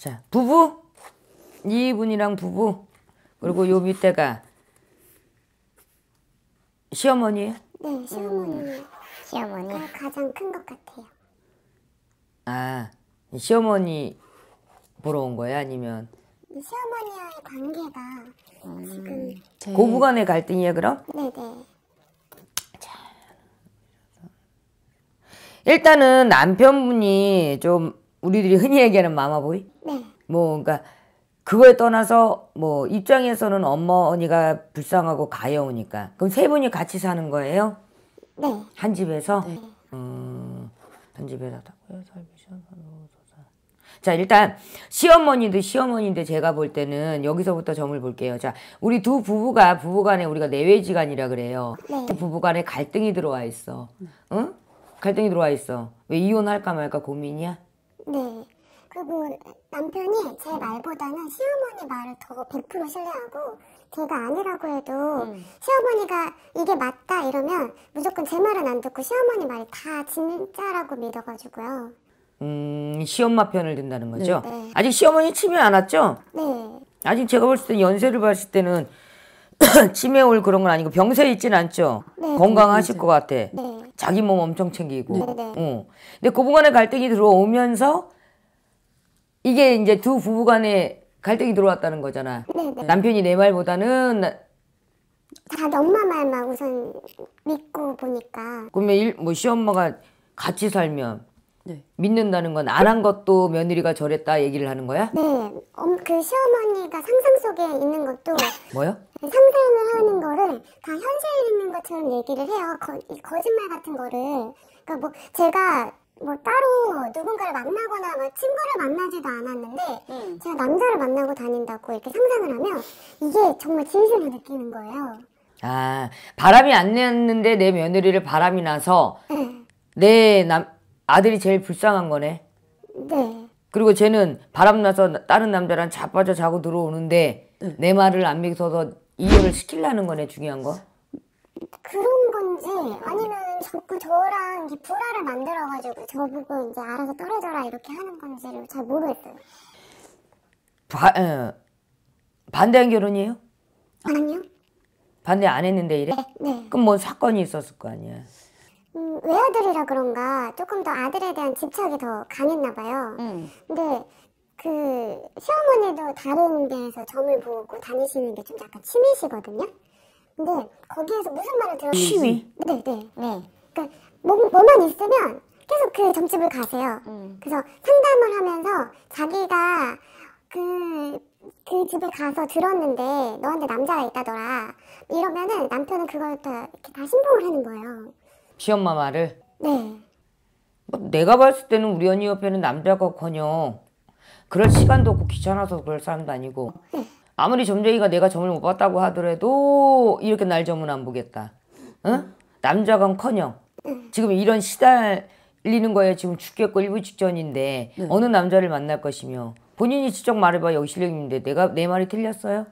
자, 부부. 이분이랑 부부. 그리고 요 밑에가 시어머니. 네, 시어머니. 음, 시어머니. 가장 큰 것 같아요. 아, 시어머니 보러 온 거야? 아니면? 시어머니와의 관계가 음, 지금 제... 고부간의 갈등이야 그럼? 네네. 네. 일단은 남편분이 좀 우리들이 흔히 얘기하는 마마보이 뭐 그러니까 그거에 떠나서 뭐 입장에서는 엄마 언니가 불쌍하고 가여우니까 그럼 세 분이 같이 사는 거예요? 네. 한 집에서? 네. 음, 한 집에서 다고요. 뭐, 자 일단 시어머니도 시어머니인데 제가 볼 때는 여기서부터 점을 볼게요. 자 우리 두 부부가 부부간에 우리가 내외지간이라 그래요. 네. 그 부부간에 갈등이 들어와 있어. 응? 갈등이 들어와 있어. 왜 이혼할까 말까 고민이야? 네. 그분 남편이 제 말보다는 시어머니 말을 더 100% 신뢰하고 제가 아니라고 해도 음. 시어머니가 이게 맞다 이러면 무조건 제 말은 안 듣고 시어머니 말이 다 진짜라고 믿어가지고요. 음 시엄마 편을 든다는 거죠. 네, 네. 아직 시어머니 치매 안 왔죠? 네. 아직 제가 볼때는 연세를 봤을 때는 치매 올 그런 건 아니고 병세 있진 않죠. 네, 건강하실 것 같아. 네. 자기 몸 엄청 챙기고. 네, 네. 응. 어. 근데 고부간의 그 갈등이 들어오면서 이게 이제 두 부부간에 갈등이 들어왔다는 거잖아. 네네. 네. 남편이 내 말보다는 나- 다 엄마 말만 우선 믿고 보니까 그러면 일, 뭐 시엄마가 같이 살면 네. 믿는다는 건 안 한 것도 며느리가 저랬다 얘기를 하는 거야? 네, 엄, 그 시어머니가 상상 속에 있는 것도 뭐요? 상상을 하는 거를 다 현실에 있는 것처럼 얘기를 해요. 거, 거짓말 같은 거를. 그러니까 뭐 제가 뭐 따로 누군가를 만나거나 뭐 친구를 만나지도 않았는데 음. 제가 남자를 만나고 다닌다고 이렇게 상상을 하면 이게 정말 진심을 느끼는 거예요. 아 바람이 안 났는데 내 며느리를 바람이 나서 네. 내 남, 아들이 제일 불쌍한 거네. 네. 그리고 쟤는 바람 나서 다른 남자랑 자빠져 자고 들어오는데 응. 내 말을 안 믿어서 이혼을 시킬라는 거네 중요한 거. 그런 건지 아니면 자꾸 저랑 이렇 불화를 만들어가지고 저보고 이제 알아서 떨어져라 이렇게 하는 건지를 잘 모르겠어요. 바, 어, 반대한 결혼이에요? 아니요. 반대 안 했는데 이래? 네, 네. 그럼 뭐 사건이 있었을 거 아니야. 음, 외아들이라 그런가 조금 더 아들에 대한 집착이 더 강했나 봐요. 음. 근데 그 시어머니도 다른 데에서 점을 보고 다니시는 게 좀 약간 취미시거든요. 근데 네, 거기에서 무슨 말을 들었는지 취미 네네 네, 네. 그러니까 몸, 뭐, 뭐만 있으면 계속 그 점집을 가세요 음. 그래서 상담을 하면서 자기가 그그 그 집에 가서 들었는데 너한테 남자가 있다더라 이러면은 남편은 그걸 다 이렇게 다 신봉을 하는 거예요 시엄마 말을 네 뭐 내가 봤을 때는 우리 언니 옆에는 남자가 커녕 그럴 시간도 없고 귀찮아서 그럴 사람도 아니고 네. 아무리 점쟁이가 내가 점을 못 봤다고 하더라도 이렇게 날 점은 안 보겠다. 응? 남자감커녕 지금 이런 시달리는 거에 지금 죽겠고 일부 직전인데 네. 어느 남자를 만날 것이며 본인이 직접 말해봐 여기 실력인데 내가 내 말이 틀렸어요?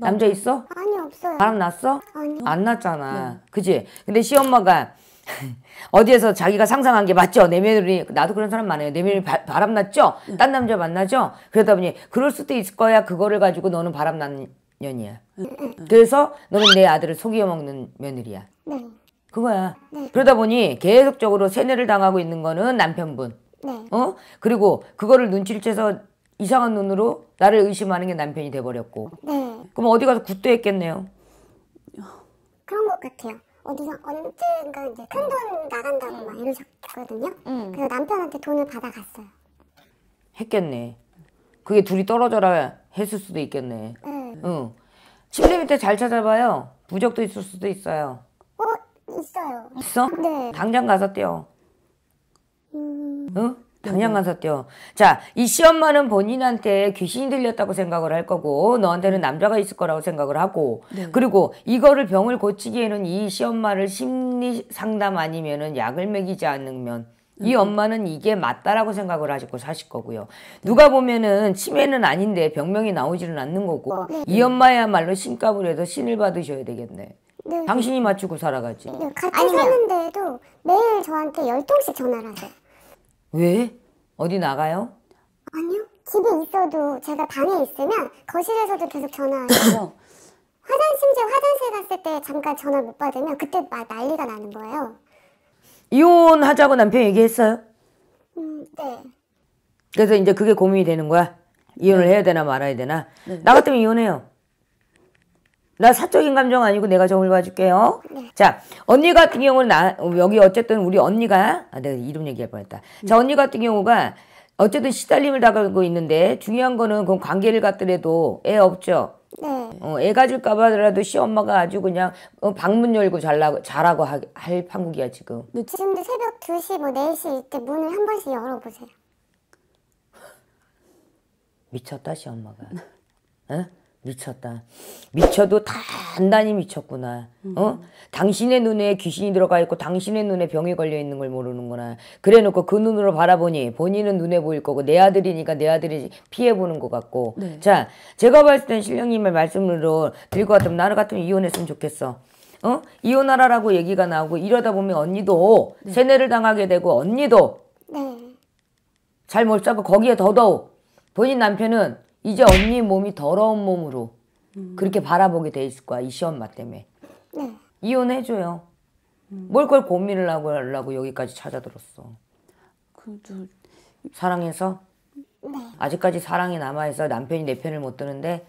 남자 있어? 아니 없어요. 바람 났어? 아니 안 났잖아. 네. 그지? 근데 시엄마가 어디에서 자기가 상상한 게 맞죠? 내 며느리 나도 그런 사람 많아요. 내 며느리 바, 람났죠딴 네. 남자 만나죠? 그러다 보니 그럴 수도 있을 거야. 그거를 가지고 너는 바람난 년이야. 네. 그래서 너는 내 아들을 속여 먹는 며느리야. 네. 그거야. 그러다 보니 계속적으로 세뇌를 당하고 있는 거는 남편분. 어? 그리고 그거를 눈치를 채서 이상한 눈으로 나를 의심하는 게 남편이 돼버렸고. 네. 그럼 어디 가서 굿도 했겠네요. 그런 것 같아요. 어디서 언젠가 이제 큰돈 나간다고 막 이러셨거든요. 그래서 남편한테 돈을 받아갔어요. 했겠네. 그게 둘이 떨어져라 했을 수도 있겠네. 네. 응. 응. 심리미 때잘 찾아봐요. 부적도 있을 수도 있어요. 어? 있어요. 있어? 네. 당장 가서 뛰어. 음. 응? 당장 네. 가서 뛰어. 자, 이 시엄마는 본인한테 귀신이 들렸다고 생각을 할 거고 너한테는 남자가 있을 거라고 생각을 하고 네 그리고 이거를 병을 고치기에는 이 시엄마를 심리 상담 아니면은 약을 먹이지 않으면 이 음. 엄마는 이게 맞다라고 생각을 하시고 사실 거고요. 누가 보면은 치매는 아닌데 병명이 나오지는 않는 거고 어, 네. 이 엄마야말로 신값을 해서 신을 받으셔야 되겠네. 네. 당신이 맞추고 살아가지. 네, 같이 아니요. 사는데도 매일 저한테 열통씩 전화를 하세요. 왜? 어디 나가요? 아니요. 집에 있어도 제가 방에 있으면 거실에서도 계속 전화하고 화장 심지 화장실 갔을 때 잠깐 전화 못 받으면 그때 막 난리가 나는 거예요. 이혼하자고 남편 얘기했어요? 음, 네. 그래서 이제 그게 고민이 되는 거야. 이혼을 네. 해야 되나 말아야 되나. 네. 나 같으면 이혼해요. 나 사적인 감정 아니고 내가 정을 봐줄게요. 네. 자, 언니 같은 경우는 나, 여기 어쨌든 우리 언니가, 아, 내가 이름 얘기할 뻔했다. 네. 자, 언니 같은 경우가 어쨌든 시달림을 당하고 있는데 중요한 거는 그 관계를 갖더라도 애 없죠? 네. 어, 애 가질까봐라도 시엄마가 아주 그냥 어, 방문 열고 잘라, 자라고 하, 할 판국이야, 지금. 네, 지금도 새벽 2시, 뭐 4시 이때 문을 한 번씩 열어보세요. 미쳤다, 시엄마가. 응? 미쳤다. 미쳐도 단단히 미쳤구나. 어? 음. 당신의 눈에 귀신이 들어가 있고 당신의 눈에 병이 걸려 있는 걸 모르는구나. 그래 놓고 그 눈으로 바라보니 본인은 눈에 보일 거고 내 아들이니까 내 아들이 피해 보는 것 같고. 네. 자, 제가 봤을 땐 신령님의 말씀으로 들고 같으면 나를 같으면 이혼했으면 좋겠어. 어? 이혼하라라고 얘기가 나오고 이러다 보면 언니도 네. 세뇌를 당하게 되고 언니도 네. 잘못 자고 거기에 더더욱 본인 남편은 이제 언니 몸이 더러운 몸으로 음. 그렇게 바라보게 돼 있을 거야 이 시험마 때문에 네. 이혼해줘요 음. 뭘걸 고민을 하고 하려고 여기까지 찾아들었어 그래 사랑해서? 네. 아직까지 사랑이 남아있어 남편이 내 편을 못 드는데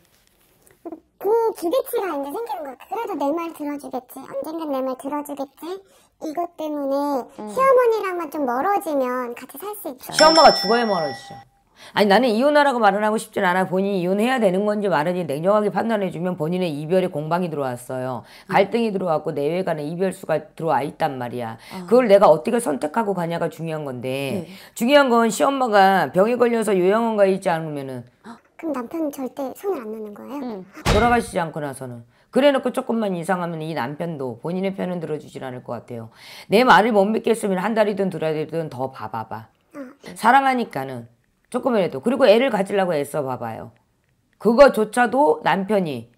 그 기대치가 이제 생기는 거야. 그래도 내 말 들어주겠지. 언젠간 내 말 들어주겠지. 이것 때문에 음. 시어머니랑만 좀 멀어지면 같이 살 수 있죠. 시엄마가 죽어야 멀어지죠. 아니 나는 이혼하라고 말을 하고 싶진 않아 본인이 이혼해야 되는 건지 말은지 냉정하게 판단해주면 본인의 이별의 공방이 들어왔어요 음. 갈등이 들어왔고 내외 간의 이별수가 들어와 있단 말이야 아. 그걸 내가 어떻게 선택하고 가냐가 중요한 건데 네. 중요한 건 시엄마가 병에 걸려서 요양원 가 있지 않으면은 아, 그럼 남편은 절대 손을 안 놓는 거예요? 음. 돌아가시지 않고 나서는 그래놓고 조금만 이상하면 이 남편도 본인의 편은 들어주질 않을 것 같아요 내 말을 못 믿겠으면 한 달이든 두 달이든 더 봐봐봐 아. 네. 사랑하니까는 조금이라도 그리고 애를 가지려고 애써 봐봐요. 그거조차도 남편이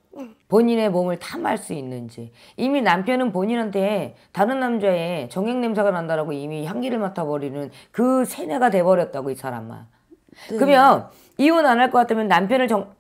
본인의 몸을 탐할 수 있는지 이미 남편은 본인한테 다른 남자의 정액 냄새가 난다라고 이미 향기를 맡아버리는 그 세뇌가 돼버렸다고 이 사람만 네. 그러면 이혼 안 할 것 같으면 남편을 정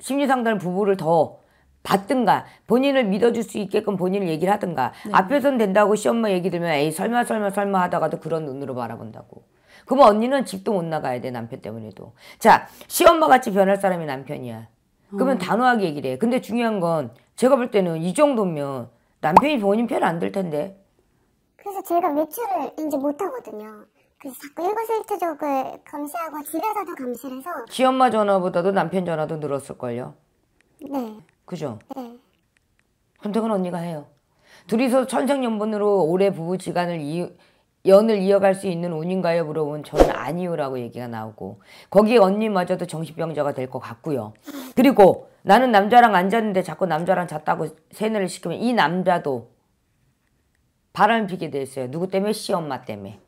심리상담 부부를 더 받든가 본인을 믿어줄 수 있게끔 본인을 얘기를 하든가 네. 앞에서는 된다고 시엄마 얘기 들면 에이 설마 설마 설마 하다가도 그런 눈으로 바라본다고 그러면 언니는 집도 못 나가야 돼 남편 때문에도. 자 시엄마 같이 변할 사람이 남편이야. 그러면 음. 단호하게 얘기를 해. 근데 중요한 건 제가 볼 때는 이 정도면 남편이 본인 편 안 들 텐데. 그래서 제가 외출을 이제 못 하거든요. 그래서 자꾸 일거수일투족을 감시하고 집에서도 감시를 해서. 시엄마 전화보다도 남편 전화도 늘었을걸요. 네. 그죠? 네. 선택은 언니가 해요. 둘이서 천생연분으로 오래 부부지간을 이 연을 이어갈 수 있는 운인가요? 물어보면 저는 아니요라고 얘기가 나오고 거기 언니마저도 정신병자가 될 것 같고요. 그리고 나는 남자랑 안 잤는데 자꾸 남자랑 잤다고 세뇌를 시키면 이 남자도 바람 피게 돼 있어요. 누구 때문에? 시엄마 때문에.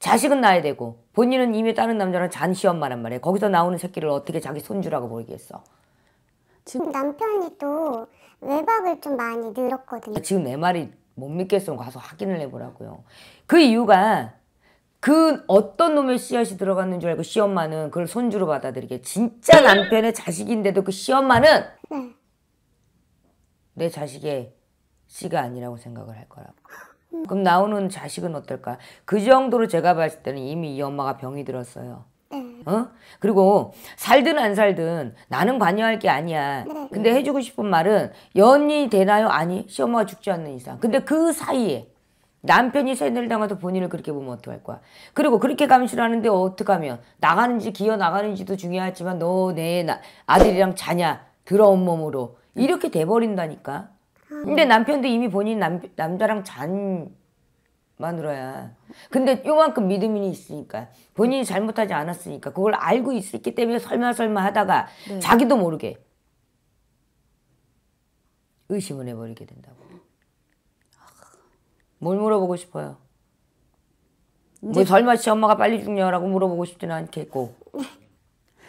자식은 낳아야 되고 본인은 이미 다른 남자랑 잔 시엄마란 말이에요. 거기서 나오는 새끼를 어떻게 자기 손주라고 모겠어 지금 남편이 또 외박을 좀 많이 늘었거든요. 지금 내 말이 못 믿겠으면 가서 확인을 해보라고요. 그 이유가 그 어떤 놈의 씨앗이 들어갔는 줄 알고 시엄마는 그걸 손주로 받아들이게 진짜 남편의 자식인데도 그 시엄마는 네. 내 자식의 씨가 아니라고 생각을 할 거라고. 그럼 나오는 자식은 어떨까? 그 정도로 제가 봤을 때는 이미 이 엄마가 병이 들었어요. 어? 그리고 살든 안 살든 나는 관여할 게 아니야. 네, 네. 근데 해주고 싶은 말은 연이 되나요? 아니. 시어머가 죽지 않는 이상. 근데 그 사이에 남편이 세뇌를 당해서 본인을 그렇게 보면 어떡할 거야. 그리고 그렇게 감시하는데 어떡하면 나가는지 기어 나가는지도 중요하지만 너 내 아들이랑 자냐 더러운 몸으로 이렇게 돼버린다니까. 아. 근데 남편도 이미 본인 남, 남자랑 잔 마누라야. 근데 요만큼 믿음이 있으니까 본인이 잘못하지 않았으니까 그걸 알고 있었기 때문에 설마 설마 하다가 네. 자기도 모르게 의심을 해버리게 된다고. 뭘 물어보고 싶어요? 뭐 설마 시엄마가 빨리 죽냐라고 물어보고 싶지는 않겠고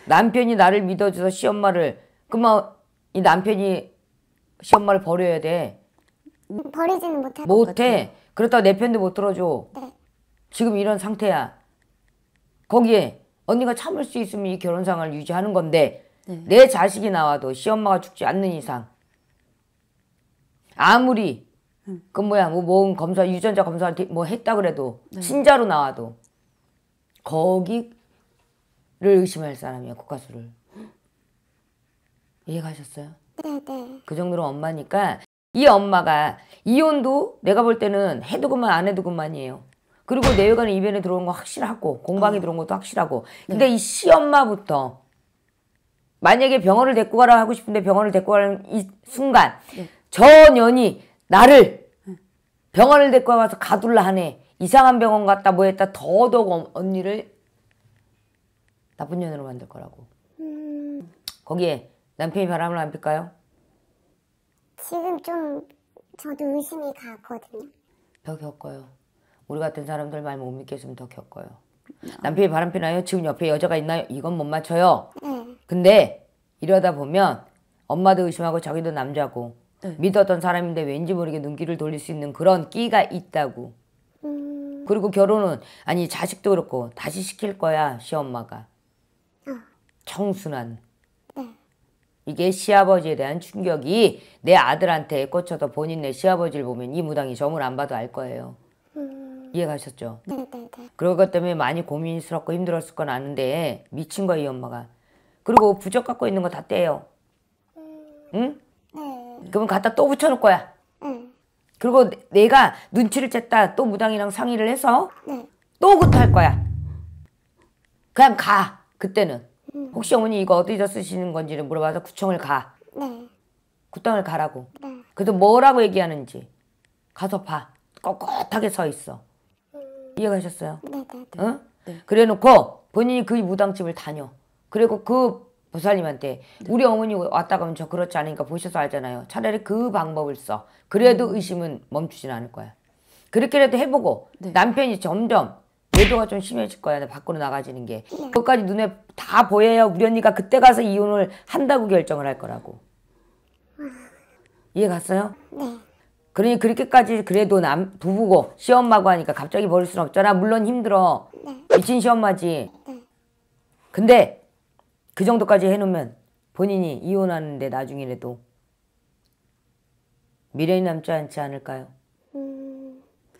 남편이 나를 믿어줘서 시엄마를 그만 이 남편이 시엄마를 버려야 돼. 음, 버리지는 못할 못해. 그렇다고 내 편도 못 들어줘. 네. 지금 이런 상태야. 거기에 언니가 참을 수 있으면 이 결혼상을 유지하는 건데 네. 내 자식이 나와도 시엄마가 죽지 않는 이상 아무리 음. 그 뭐야 뭐 모은 검사 유전자 검사한테 뭐 했다 그래도 네. 신자로 나와도 거기를 의심할 사람이야 국가수를 이해 가셨어요? 네네. 그 정도로 엄마니까 이 엄마가 이혼도 내가 볼 때는 해도 그만 안 해도 그만이에요. 그리고 내외관의 이변에 들어온 거 확실하고 공방에 어. 들어온 것도 확실하고 네. 근데 네. 이 시엄마부터 만약에 병원을 데리고 가라 하고 싶은데 병원을 데리고 가는 이 순간 네. 저 년이 나를 네. 병원을 데리고 가서 가둘라 하네 이상한 병원 갔다 뭐 했다 더더욱 언니를 나쁜 년으로 만들 거라고 음. 거기에 남편이 바람을 안 필까요? 지금 좀 저도 의심이 가거든요. 더 겪어요. 우리 같은 사람들 말 못 믿겠으면 더 겪어요. 네. 남편이 바람피나요? 지금 옆에 여자가 있나요? 이건 못 맞춰요. 네. 근데 이러다 보면 엄마도 의심하고 자기도 남자고 네. 믿었던 사람인데 왠지 모르게 눈길을 돌릴 수 있는 그런 끼가 있다고. 음... 그리고 결혼은 아니 자식도 그렇고 다시 시킬 거야 시엄마가. 어. 청순한 이게 시아버지에 대한 충격이 내 아들한테 꽂혀서 본인의 시아버지를 보면 이 무당이 점을 안 봐도 알 거예요. 음... 이해가셨죠? 네네네. 그것 때문에 많이 고민스럽고 힘들었을 건 아는데 미친 거야 이 엄마가. 그리고 부적 갖고 있는 거 다 떼요. 음... 응? 네. 그럼 갖다 또 붙여놓을 거야. 네. 그리고 내가 눈치를 챘다 또 무당이랑 상의를 해서 네. 또 구토할 거야. 그냥 가 그때는. 음. 혹시 어머니 이거 어디서 쓰시는 건지를 물어봐서 구청을 가. 네. 구청을 가라고. 네. 그래도 뭐라고 얘기하는지 가서 봐. 꼿꼿하게 서 있어. 음. 이해가셨어요? 네, 네, 네. 응? 네. 그래놓고 본인이 그 무당집을 다녀. 그리고 그 보살님한테 네. 우리 어머니 왔다 가면 저 그렇지 않으니까 보셔서 알잖아요. 차라리 그 방법을 써. 그래도 음. 의심은 멈추진 않을 거야. 그렇게라도 해보고 네. 남편이 점점 외도가 좀 심해질 거야. 밖으로 나가지는 게. 그것까지 눈에 다 보여야 우리 언니가 그때 가서 이혼을 한다고 결정을 할 거라고. 이해 갔어요? 네. 그러니 그렇게까지 그래도 남 부부고 시엄마고 하니까 갑자기 버릴 수 없잖아. 물론 힘들어. 네. 미친 시엄마지. 네. 근데 그 정도까지 해놓으면 본인이 이혼하는데 나중이라도 미련이 남지 않지 않을까요?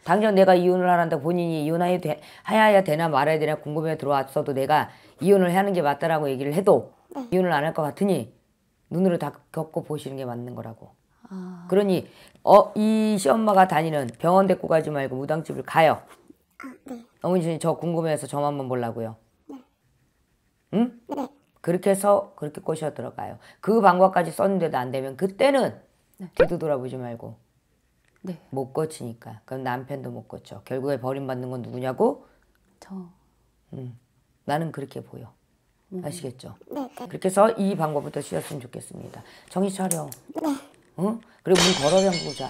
당장 내가 이혼을 하는데 본인이 이혼해야 되, 나 말아야 되나 궁금해 들어왔어도 내가 이혼을 하는 게 맞다라고 얘기를 해도 네. 이혼을 안 할 것 같으니 눈으로 다 겪고 보시는 게 맞는 거라고. 아... 그러니 어, 이 시엄마가 다니는 병원 데리고 가지 말고 무당집을 가요. 아, 네. 어머니 저 궁금해서 저만 한번 보려고요. 네. 응? 네. 그렇게 해서 그렇게 꼬셔 들어가요. 그 방법까지 썼는데도 안 되면 그때는 네. 뒤도 돌아보지 말고 네. 못 고치니까. 그럼 남편도 못 고쳐. 결국에 버림받는 건 누구냐고? 저. 음. 나는 그렇게 보여. 음. 아시겠죠? 네, 네. 그렇게 해서 이 방법부터 쉬었으면 좋겠습니다. 정신 차려. 네. 응? 어? 그리고 문걸어 보자.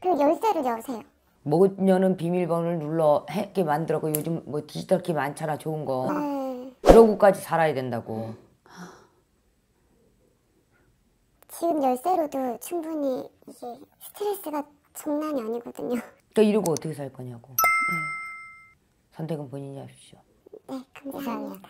그 열쇠를 여세요. 못 여는 비밀번호를 눌러 했게 만들었고 요즘 뭐 디지털 키 많잖아 좋은 거. 네. 그러고까지 살아야 된다고. 지금 열쇠로도 충분히 이게 스트레스가 장난이 아니거든요. 또 그러니까 이러고 어떻게 살 거냐고. 네. 선택은 본인이 하십시오. 네, 감사합니다.